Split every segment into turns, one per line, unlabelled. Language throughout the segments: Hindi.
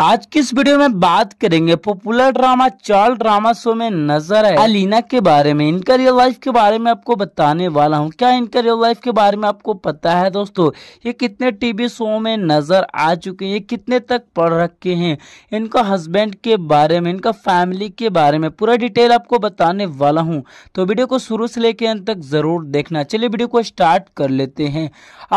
आज की इस वीडियो में बात करेंगे popular drama Chaal drama show में नजर आए अलीना के बारे में इनका रियल लाइफ के बारे में आपको बताने वाला हूँ क्या इनका रियल लाइफ के बारे में आपको पता है दोस्तों ये कितने टीवी शो में नजर आ चुके हैं ये कितने तक पढ़ रखे हैं इनका हस्बैंड के बारे में इनका फैमिली के बारे में पूरा डिटेल आपको बताने वाला हूँ तो वीडियो को शुरू से लेके अंत तक जरूर देखना चलिए वीडियो को स्टार्ट कर लेते हैं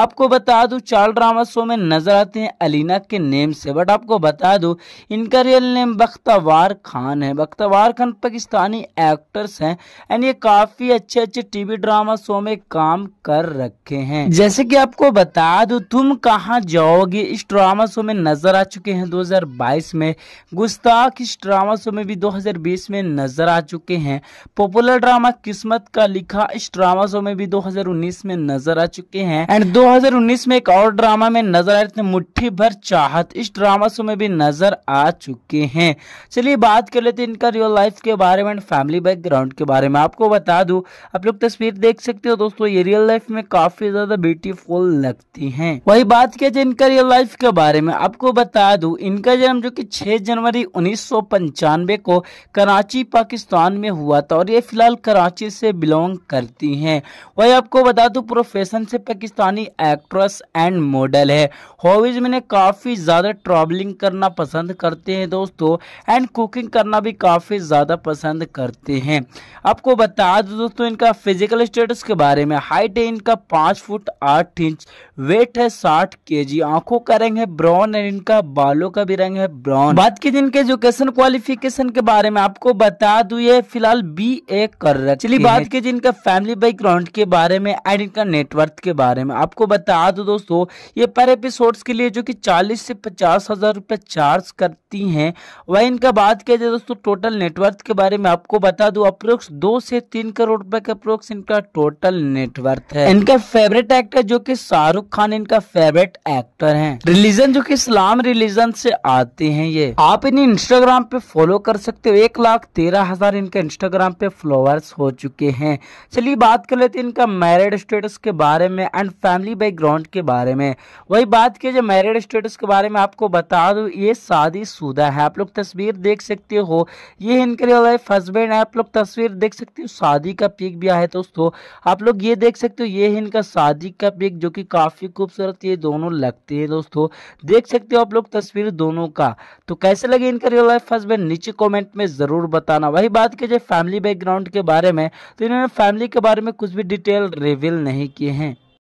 आपको बता दू चाल ड्रामा शो में नजर आते हैं अलीना के नेम से बट आपको बता बता दूँ इनका रियल नेम बख्तावार खान है बख्तावार खान पाकिस्तानी एक्टर्स हैं एंड ये काफ़ी अच्छे अच्छे टीवी ड्रामा शो में काम कर रखे हैं जैसे कि आपको बता दूँ तुम कहाँ जाओगे इस ड्रामा शो में नजर आ चुके हैं 2022 में गुस्ताख इस ड्रामा शो में भी दो में नजर आ चुके हैं पॉपुलर ड्रामा किस्मत का लिखा इस ड्रामा शो में भी दो में नजर आ चुके हैं एंड 2019 में एक और ड्रामा में नजर आ रहे थे मुट्ठी भर चाहत इस ड्रामा शो में भी नजर आ चुके हैं चलिए बात कर लेते हैं इनका रियल लाइफ के बारे में फैमिली बैकग्राउंड के बारे में आपको बता दू आप लोग तस्वीर देख सकते हो दोस्तों ये रियल लाइफ में काफी ज्यादा ब्यूटीफुल लगती है वही बात किया जाए इनका रियल लाइफ के बारे में आपको बता दू इनका जन्म जो की छह जनवरी उन्नीस को कराची पाकिस्तान में हुआ था और ये फिलहाल कराची से बिलोंग करती है वही आपको बता दू प्रोफेशन से पाकिस्तानी एक्ट्रेस एंड मॉडल है हॉबीज में काफी ज्यादा ट्रैवलिंग करना पसंद करते हैं दोस्तों एंड कुकिंग करना भी काफ़ी ज़्यादा पसंद करते हैं आपको बता दो दोस्तों इनका फिजिकल स्टेटस के बारे में हाइट है इनका पाँच फुट आठ इंच वेट है साठ के जी आंखों का रंग है ब्राउन एंड इनका बालों का भी रंग है ब्राउन बात की जिनके एजुकेशन क्वालिफिकेशन के बारे में आपको बता दू ये फिलहाल बी ए कर रहे चलिए बात की जिनका फैमिली बैकग्राउंड के बारे में एंड इनका नेटवर्क के बारे में आपको बता दो दोस्तों ये पर एपिसोड्स के लिए जो कि चालीस से पचास हजार रुपये चार्ज करती हैं वह इनका बात किया जाए दोस्तों टोटल नेटवर्थ के बारे में आपको बता दूं अप्रोक्स दो से तीन करोड़ रुपए के अप्रोक्स इनका टोटल नेटवर्थ है इनका फेवरेट एक्टर जो कि शाहरुख खान इनका फेवरेट एक्टर है रिलीजन जो कि इस्लाम रिलीजन से आते हैं ये आप इन्हें इंस्टाग्राम पे फॉलो कर सकते हो एक लाख तेरह हजार इनके इंस्टाग्राम पे फॉलोअर्स हो चुके हैं चलिए बात कर लेते हैं इनका मैरिड स्टेटस के बारे में एंड फैमिली बैकग्राउंड के बारे में वही बात की जो मैरिड स्टेटस के बारे में आपको बता दू ये शादी शुदा है आप लोग तस्वीर देख सकते हो ये इनके रियल लाइफ हस्बैंड है आप लोग तस्वीर देख सकते हो शादी का पिक भी आया है दोस्तों आप लोग ये देख सकते हो ये इनका शादी का पिक जो कि काफ़ी खूबसूरत ये दोनों लगते हैं दोस्तों देख सकते हो आप लोग तस्वीर दोनों का तो कैसे लगे इनका रियल लाइफ हस्बैंड नीचे कॉमेंट में ज़रूर बताना वही बात की जाए फैमिली बैकग्राउंड के बारे में तो इन्होंने फैमिली के बारे में कुछ भी डिटेल रिविल नहीं किए हैं